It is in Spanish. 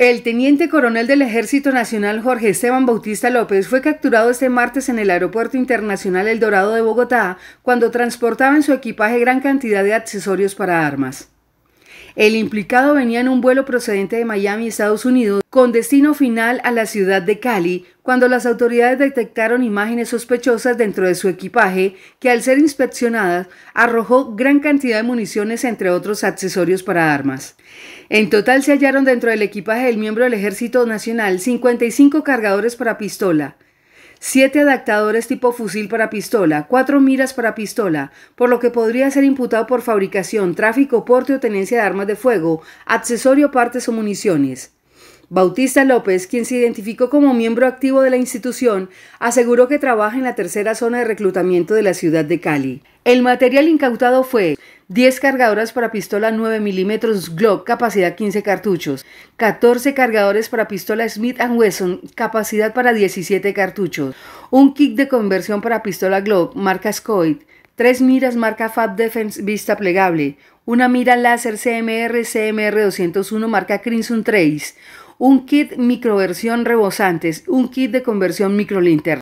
El teniente coronel del Ejército Nacional Jorge Esteban Bautista López fue capturado este martes en el Aeropuerto Internacional El Dorado de Bogotá cuando transportaba en su equipaje gran cantidad de accesorios para armas. El implicado venía en un vuelo procedente de Miami, Estados Unidos, con destino final a la ciudad de Cali, cuando las autoridades detectaron imágenes sospechosas dentro de su equipaje, que al ser inspeccionadas arrojó gran cantidad de municiones, entre otros accesorios para armas. En total se hallaron dentro del equipaje del miembro del Ejército Nacional 55 cargadores para pistola, 7 adaptadores tipo fusil para pistola, cuatro miras para pistola, por lo que podría ser imputado por fabricación, tráfico, porte o tenencia de armas de fuego, accesorio, partes o municiones. Bautista López, quien se identificó como miembro activo de la institución, aseguró que trabaja en la tercera zona de reclutamiento de la ciudad de Cali. El material incautado fue 10 cargadoras para pistola 9 mm Glock, capacidad 15 cartuchos, 14 cargadores para pistola Smith Wesson, capacidad para 17 cartuchos, un kit de conversión para pistola Glock, marca Scoit, 3 miras marca Fab Defense vista plegable, una mira láser CMR CMR 201 marca Crimson Trace, un kit microversión rebosantes, un kit de conversión microlinter.